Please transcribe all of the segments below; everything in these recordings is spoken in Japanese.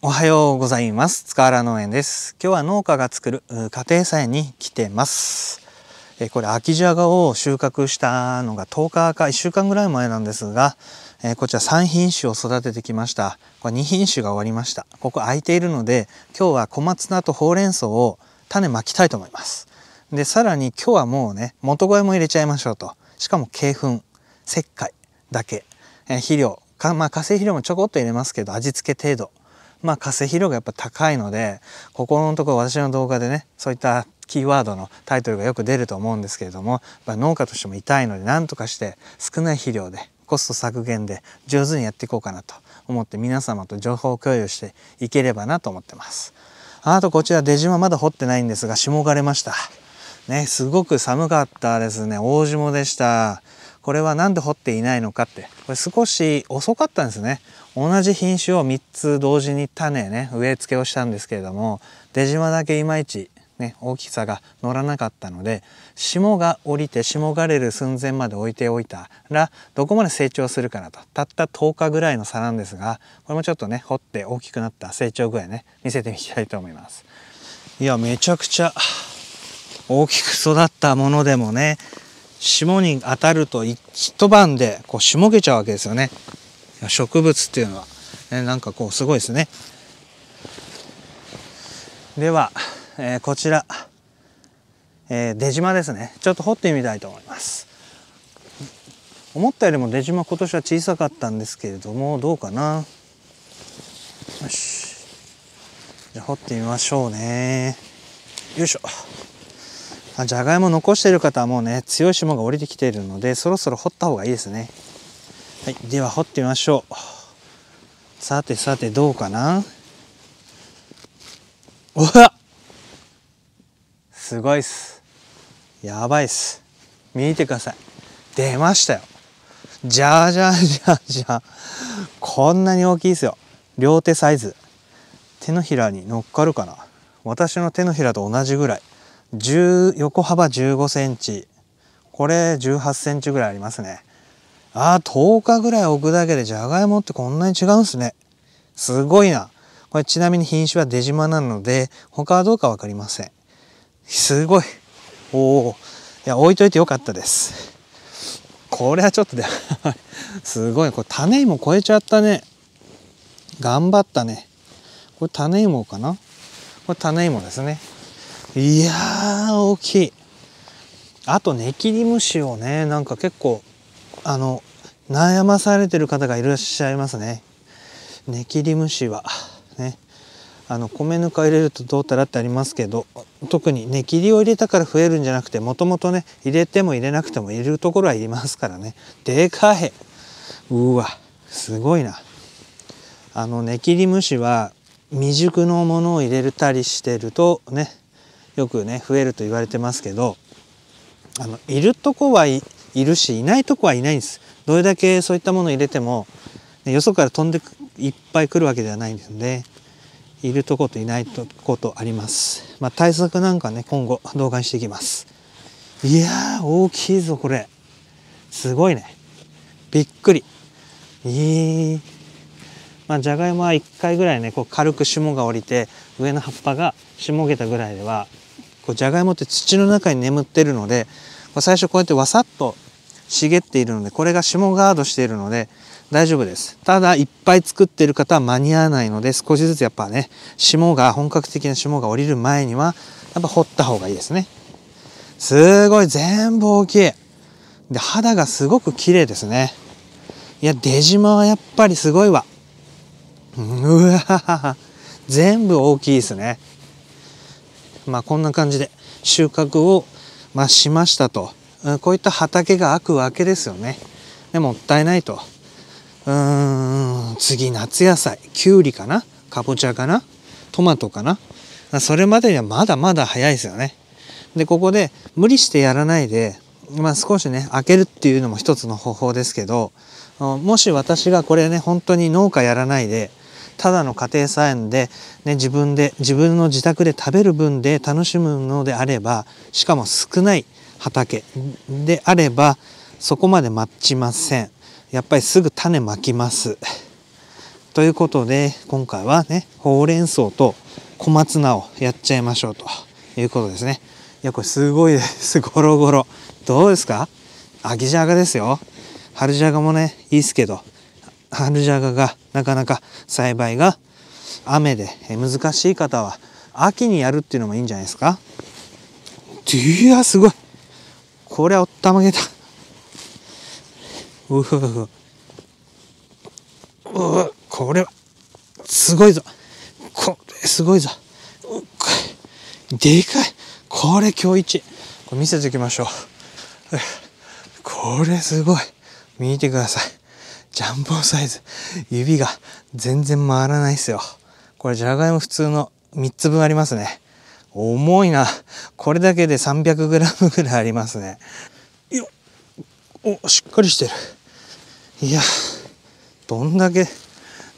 おはようございます塚原農園です今日は農家が作る家庭菜に来てますえこれ秋ジャガを収穫したのが10日か1週間ぐらい前なんですがえこちら3品種を育ててきましたこれ2品種が終わりましたここ空いているので今日は小松菜とほうれん草を種まきたいと思いますでさらに今日はもうね元肥も入れちゃいましょうとしかも鶏粉石灰だけ、え肥料かまあ化成肥料もちょこっと入れますけど味付け程度まあ、活性肥料がやっぱ高いのでここのところ私の動画でねそういったキーワードのタイトルがよく出ると思うんですけれども農家としても痛いので何とかして少ない肥料でコスト削減で上手にやっていこうかなと思って皆様と情報共有していければなと思ってます。あとこちら出島まだ掘ってないんですが霜がれました。ね、すごく寒かったですね。大霜でした。これは何で掘っていないのかってこれ少し遅かったんですね同じ品種を3つ同時に種ね植え付けをしたんですけれども出島だけいまいちね、大きさが乗らなかったので霜が降りて霜がれる寸前まで置いておいたらどこまで成長するかなとたった10日ぐらいの差なんですがこれもちょっとね掘って大きくなった成長具合ね見せていきたいと思いますいやめちゃくちゃ大きく育ったものでもね霜に当たると一晩でこうしもげちゃうわけですよね植物っていうのは、ね、なんかこうすごいですねでは、えー、こちら、えー、出島ですねちょっと掘ってみたいと思います思ったよりも出島今年は小さかったんですけれどもどうかなよしじゃ掘ってみましょうねよいしょじゃがいも残してる方はもうね強い霜が降りてきているのでそろそろ掘った方がいいですね、はい、では掘ってみましょうさてさてどうかなうわすごいっすやばいっす見てください出ましたよじゃじゃじゃじゃこんなに大きいっすよ両手サイズ手のひらに乗っかるかな私の手のひらと同じぐらい横幅15センチこれ18センチぐらいありますねああ、10日ぐらい置くだけでじゃがいもってこんなに違うんすねすごいなこれちなみに品種は出島なので他はどうか分かりませんすごいおおいや置いといてよかったですこれはちょっとで すごいこれ種芋超えちゃったね頑張ったねこれ種芋かなこれ種芋ですねいやー、大きい。あと、ネキリムシをね、なんか結構、あの、悩まされてる方がいらっしゃいますね。ネキリムシは、ね。あの米ぬか入れるとどうたらってありますけど特にね切りを入れたから増えるんじゃなくてもともとね入れても入れなくても入れるところはいりますからねでかいうわすごいなあのね切り虫は未熟のものを入れたりしてるとねよくね増えると言われてますけどあのいるとこはいるしいないとこはいないんですどれだけそういったものを入れても、ね、よそから飛んでいっぱい来るわけではないんですねいるとこといないとことあります、まあ、対策なんかね今後動画にしていきますいや大きいぞこれすごいねびっくりえまあじゃがいもは1回ぐらいねこう軽く霜が降りて上の葉っぱがしもげたぐらいではこうじゃがいもって土の中に眠ってるので最初こうやってわさっと茂っているのでこれが霜ガードしているので大丈夫ですただいっぱい作ってる方は間に合わないので少しずつやっぱね霜が本格的な霜が降りる前にはやっぱ掘った方がいいですねすごい全部大きいで肌がすごく綺麗ですねいや出島はやっぱりすごいわうわ全部大きいですねまあ、こんな感じで収穫を、まあ、しましたと、こういった畑が開くわけですよねでもったいないとうーん次夏野菜きゅうりかなかぼちゃかなトマトかなそれまでにはまだまだ早いですよねでここで無理してやらないでまあ少しね開けるっていうのも一つの方法ですけどもし私がこれね本当に農家やらないでただの家庭菜園で、ね、自分で自分の自宅で食べる分で楽しむのであればしかも少ない畑であればそこまで待ちませんやっぱりすぐ種まきますということで今回はねほうれん草と小松菜をやっちゃいましょうということですねいやこれすごいです ゴロゴロどうですか秋じゃがですよ春じゃがもねいいっすけど春じゃががなかなか栽培が雨で難しい方は秋にやるっていうのもいいんじゃないですかいやすごいこれはおったまげたうふふうわこれはすごいぞこれすごいぞでかいこれ今日一これ見せておきましょうこれすごい見てくださいジャンボサイズ。指が全然回らないっすよ。これじゃがいも普通の3つ分ありますね。重いな。これだけで 300g ぐらいありますね。よお、しっかりしてる。いや、どんだけ、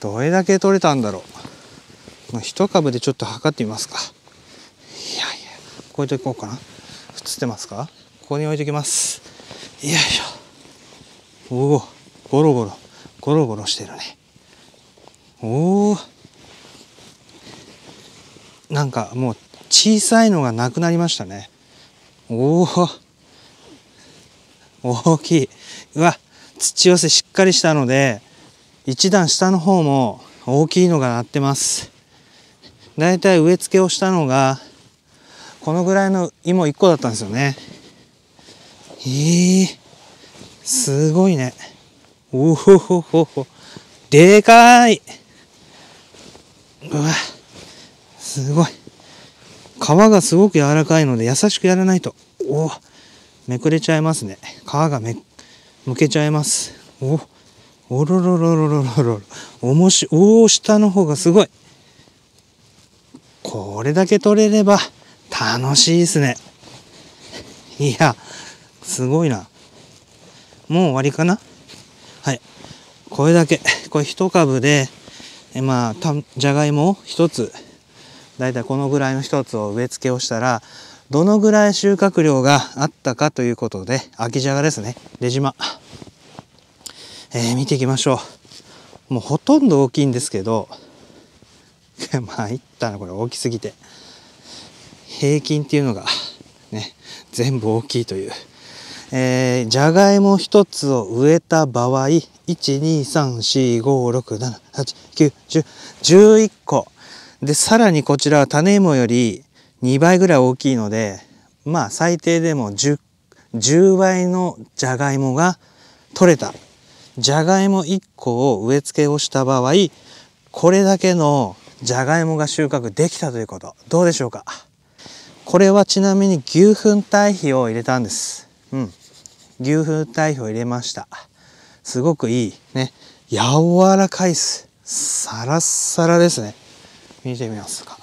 どれだけ取れたんだろう。ま1株でちょっと測ってみますか。いやいや、こういうとこうかな。映ってますかここに置いときます。よいしょ。おお、ゴロゴロ。ゴロゴロしてるねおおなんかもう小さいのがなくなりましたねおお大きいうわ土寄せしっかりしたので一段下の方も大きいのがなってますだいたい植え付けをしたのがこのぐらいの芋1個だったんですよねえー、すごいね。おほほほほ。でかい。うわ、すごい。皮がすごく柔らかいので優しくやらないと。おめくれちゃいますね。皮がめ、むけちゃいます。おおろろろろろろろ。おもし、おお、下の方がすごい。これだけ取れれば楽しいですね。いや、すごいな。もう終わりかなこれだけこれ1株でえまあじゃがいもを1つだいたいこのぐらいの1つを植え付けをしたらどのぐらい収穫量があったかということで秋じゃがですね出島、えー、見ていきましょうもうほとんど大きいんですけど まあいったなこれ大きすぎて平均っていうのがね全部大きいというえー、じゃがいも一つを植えた場合、1,2,3,4,5,6,7,8,9,10,11個。で、さらにこちらは種芋より2倍ぐらい大きいので、まあ最低でも 10, 10倍のじゃがいもが取れた。じゃがいも1個を植え付けをした場合、これだけのじゃがいもが収穫できたということ。どうでしょうかこれはちなみに牛糞堆肥を入れたんです。うん。牛風台風入れました。すごくいい。ね。柔らかいっす。サラッサラですね。見てみますか。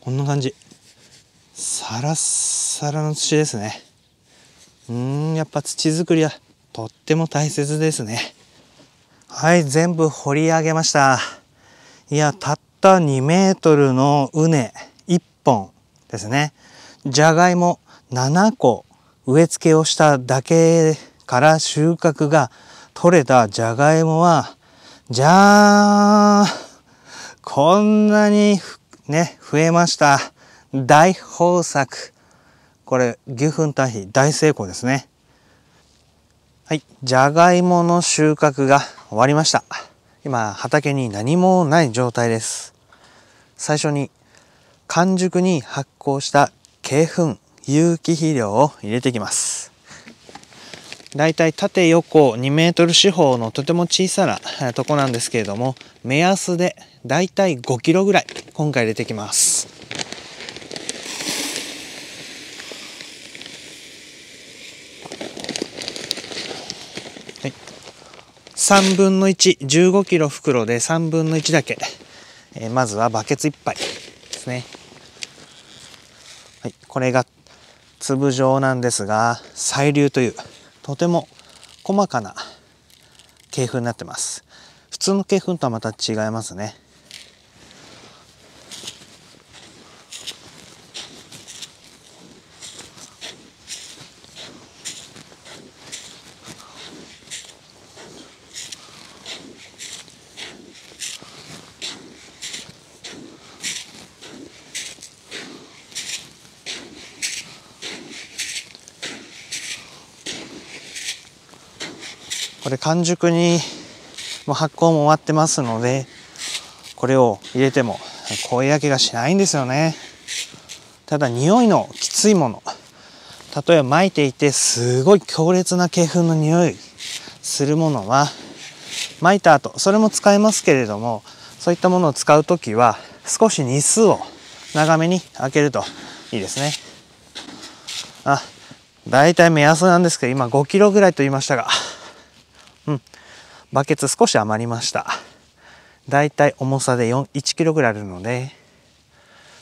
こんな感じ。サラッサラの土ですね。うーん、やっぱ土作りはとっても大切ですね。はい、全部掘り上げました。いや、たった2メートルの畝1本ですね。じゃがいも7個植え付けをしただけから収穫が取れたじゃがいもは、じゃーんこんなにね、増えました。大豊作。これ、牛糞堆肥大成功ですね。はい、じゃがいもの収穫が終わりました。今、畑に何もない状態です。最初に、完熟に発酵した鶏粉有機肥料を入れていきます。だいたい縦横2メートル四方のとても小さなとこなんですけれども、目安でだいたい5キロぐらい今回入れていきます。は3分の1、15キロ袋で3分の1だけ、えー、まずはバケツ1杯ですね。はい、これが粒状なんですが細粒というとても細かな系譜になってます普通の系譜とはまた違いますねこれ完熟に発酵も終わってますのでこれを入れても声焼けがしないんですよねただ匂いのきついもの例えば巻いていてすごい強烈な鶏粉の匂いするものは巻いた後それも使えますけれどもそういったものを使う時は少し日数を長めに開けるといいですねあだいたい目安なんですけど今5キロぐらいと言いましたがバケツ少し余りましただいたい重さで4 1 k g ぐらいあるので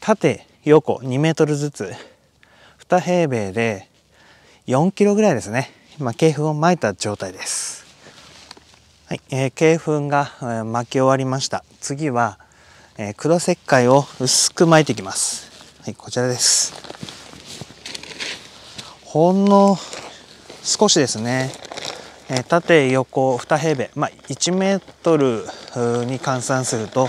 縦横2メートルずつ2平米で4キロぐらいですね今鶏粉をまいた状態ですはい、えー、鶏粉が、えー、巻き終わりました次は、えー、黒石灰を薄く巻いていきますはいこちらですほんの少しですねえ縦横2平米、まあ、1メートルに換算すると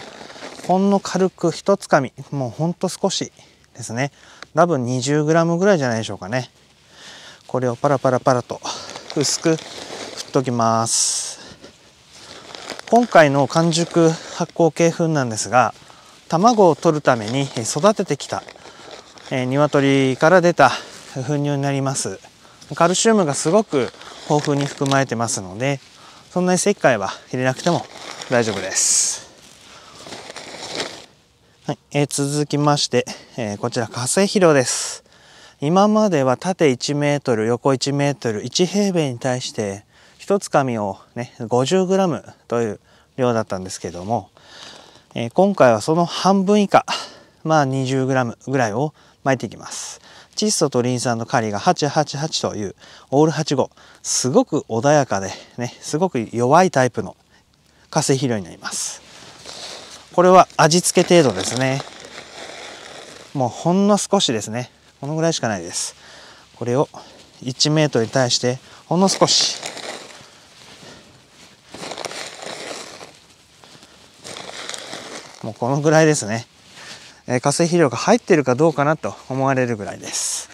ほんの軽く一つかみもうほんと少しですね多分 20g ぐらいじゃないでしょうかねこれをパラパラパラと薄く振っときます今回の完熟発酵系粉なんですが卵を取るために育ててきた、えー、鶏から出た粉乳になりますカルシウムがすごく豊富に含まれてますのでそんなに石灰は入れなくても大丈夫です、はいえー、続きまして、えー、こちら化成肥料です今までは縦1メートル横1メートル1平米に対して1つ紙みをね 50g という量だったんですけども、えー、今回はその半分以下まあ 20g ぐらいを巻いていきます窒素とリン酸のカリが888というオール85すごく穏やかでねすごく弱いタイプの化成肥料になりますこれは味付け程度ですねもうほんの少しですねこのぐらいしかないですこれを 1m に対してほんの少しもうこのぐらいですねえ化成肥料が入ってるかどうかなと思われるぐらいです。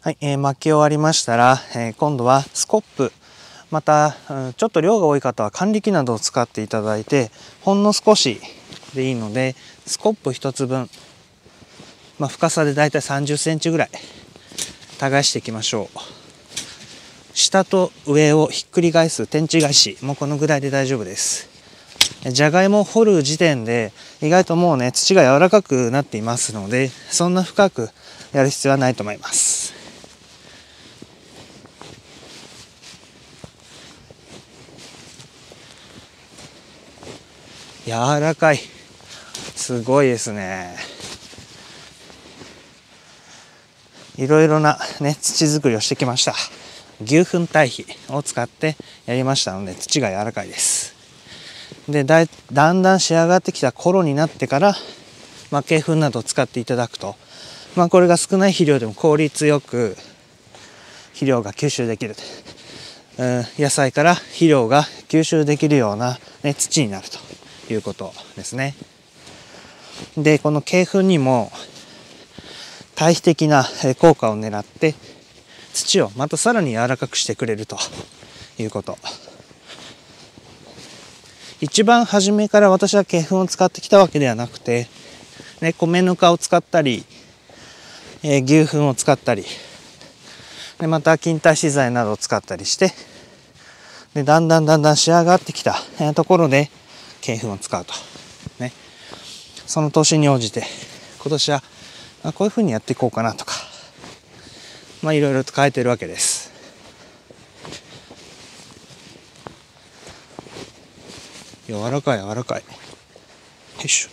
はい、えー、巻き終わりましたら、えー、今度はスコップまた、うん、ちょっと量が多い方は管理器などを使っていただいてほんの少しでいいのでスコップ1つ分、まあ、深さでだいたい3 0センチぐらい耕していきましょう下と上をひっくり返す天地返しもうこのぐらいで大丈夫ですじゃがいもを掘る時点で意外ともうね土が柔らかくなっていますのでそんな深くやる必要はないと思います。柔らかいすごいですねいろいろなね土作りをしてきました牛糞堆肥を使ってやりましたので土が柔らかいですでだだんだん仕上がってきた頃になってから、まあ、鶏粉などを使っていただくと、まあ、これが少ない肥料でも効率よく肥料が吸収できる、うん、野菜から肥料が吸収できるような、ね、土になるということですね。でこの鶏粉にも対比的な効果を狙って土をまたさらに柔らかくしてくれるということ一番初めから私は鶏粉を使ってきたわけではなくて、ね、米ぬかを使ったり、えー、牛粉を使ったり、でまた金体資材などを使ったりして、でだんだんだんだん仕上がってきたところで鶏粉を使うと。ね、その年に応じて、今年はこういうふうにやっていこうかなとか、まあいろいろと変えてるわけです。柔らかい柔らかいよいしょ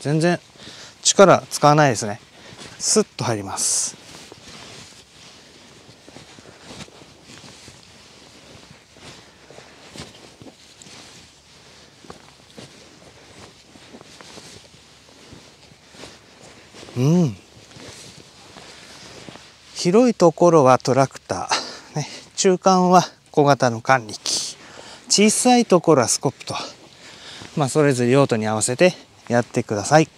全然力使わないですねスッと入りますうん広いところはトラクター、ね、中間は小型の管理機小さいところはスコップと、まあ、それぞれ用途に合わせてやってください。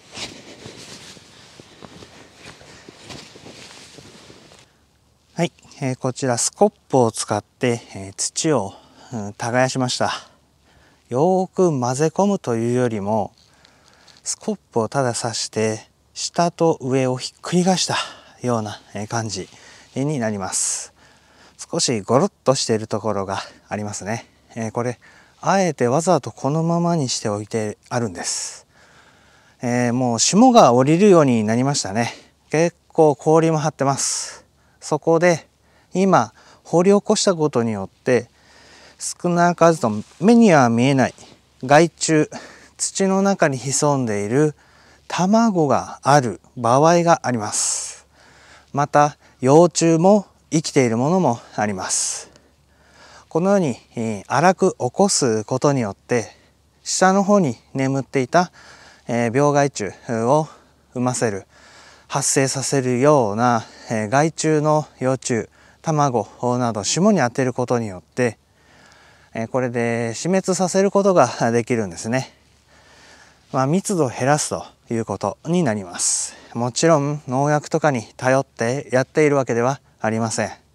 はい、えー、こちらスコップを使って、えー、土を、うん、耕しました。よく混ぜ込むというよりも、スコップをただ刺して、下と上をひっくり返したような感じになります。少しゴロッとしているところがありますね。えー、これあえてわざとこのままにしておいてあるんです、えー、もう霜が降りるようになりましたね結構氷も張ってますそこで今掘り起こしたことによって少なからずと目には見えない害虫土の中に潜んでいる卵がある場合がありますまた幼虫も生きているものもありますこのように、えー、荒く起こすことによって下の方に眠っていた、えー、病害虫を産ませる発生させるような、えー、害虫の幼虫卵など霜に当てることによって、えこれで死滅させることができるんですね。まあ、密度を減らすということになります。もちろん農薬とかに頼ってやっているわけではありません。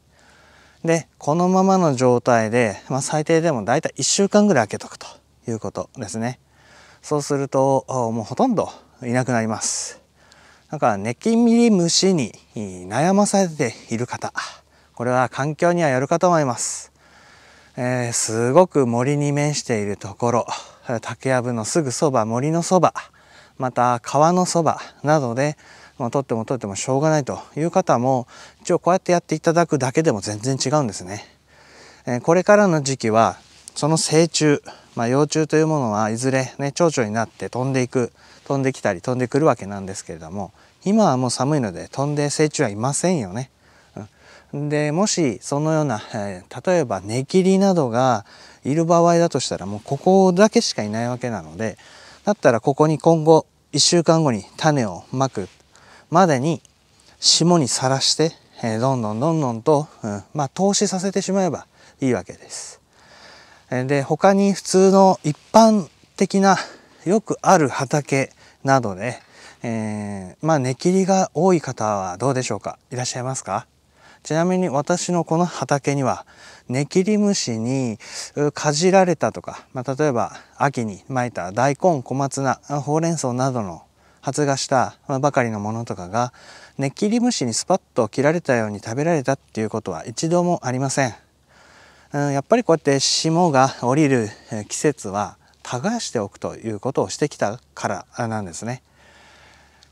でこのままの状態で、まあ、最低でも大体1週間ぐらい開けとくということですねそうするともうほとんどいなくなりますだからネキミリムシに悩まされている方これは環境にはよるかと思います、えー、すごく森に面しているところ竹やぶのすぐそば森のそばまた川のそばなどで、まあ、取っても取ってもしょうがないという方も一応こうやってやっていただくだけでも全然違うんですね。えー、これからの時期はその成虫、まあ、幼虫というものはいずれね蝶々になって飛んでいく飛んできたり飛んでくるわけなんですけれども今はもう寒いので飛んで成虫はいませんよね。うん、でもしそのような、えー、例えば根切りなどがいる場合だとしたらもうここだけしかいないわけなのでだったらここに今後1週間後に種をまくまでに霜にさらしてえどんどんどんどんと、うん、まあ、投資させてしまえばいいわけです。で、他に普通の一般的なよくある畑などで、えー、まあ、根切りが多い方はどうでしょうかいらっしゃいますかちなみに私のこの畑には、ネキリムシにかじられたとか、まあ、例えば秋に巻いた大根、小松菜、ほうれん草などの発芽したばかりのものとかがネッキリムシにスパッと切られたように食べられたっていうことは一度もありません。うん、やっぱりこうやって霜が降りる季節は耕しておくということをしてきたからなんですね。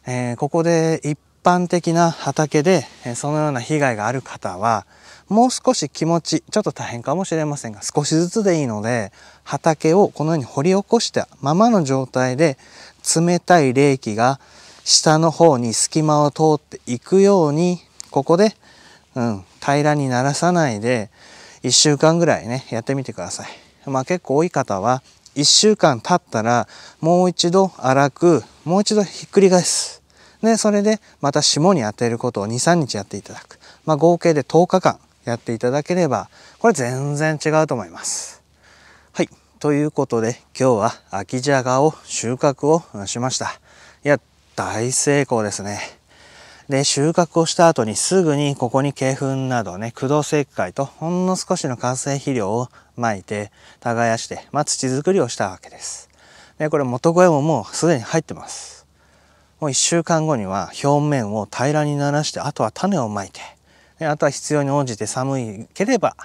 えー、ここで一般的な畑でそのような被害がある方はもう少し気持ちちょっと大変かもしれませんが少しずつでいいので畑をこのように掘り起こしたままの状態で冷たい冷気が下の方に隙間を通っていくようにここで、うん、平らにならさないで1週間ぐらいねやってみてください。まあ、結構多い方は1週間経ったらもう一度荒くもう一度ひっくり返す。でそれでまた霜に当てることを23日やっていただく、まあ、合計で10日間やっていただければこれ全然違うと思います。ということで今日は秋じゃがを収穫をしました。いや、大成功ですね。で、収穫をした後にすぐにここに鶏粉などね、駆動石灰とほんの少しの完成肥料をまいて、耕して、まあ、土作りをしたわけです。で、これ元肥ももうすでに入ってます。もう1週間後には表面を平らにならして、あとは種をまいて、であとは必要に応じて寒いければ、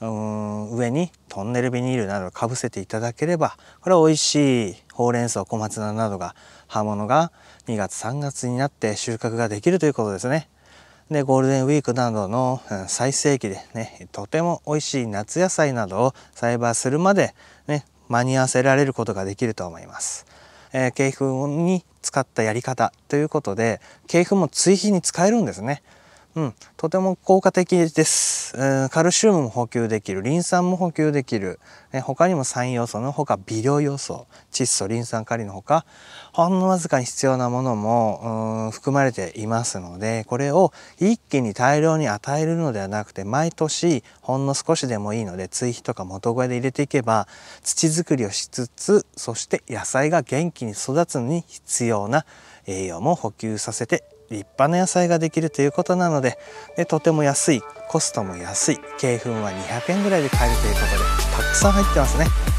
上にトンネルビニールなどをかぶせていただければこれは美味しいほうれん草小松菜などが葉物が2月3月になって収穫ができるということですね。でゴールデンウィークなどの最盛期でねとても美味しい夏野菜などを栽培するまで、ね、間に合わせられることができると思います。えー、系譜に使ったやり方ということで系譜も追肥に使えるんですね。うん、とても効果的です、うん。カルシウムも補給できる、リン酸も補給できる、え他にも酸要素のほか微量要素、窒素、リン酸、カリのほか、ほんのわずかに必要なものも、含まれていますので、これを一気に大量に与えるのではなくて、毎年ほんの少しでもいいので、追肥とか元肥で入れていけば、土作りをしつつ、そして野菜が元気に育つのに必要な栄養も補給させて立派な野菜ができるということなのででとても安いコストも安い鶏粉は200円ぐらいで買えるということでたくさん入ってますね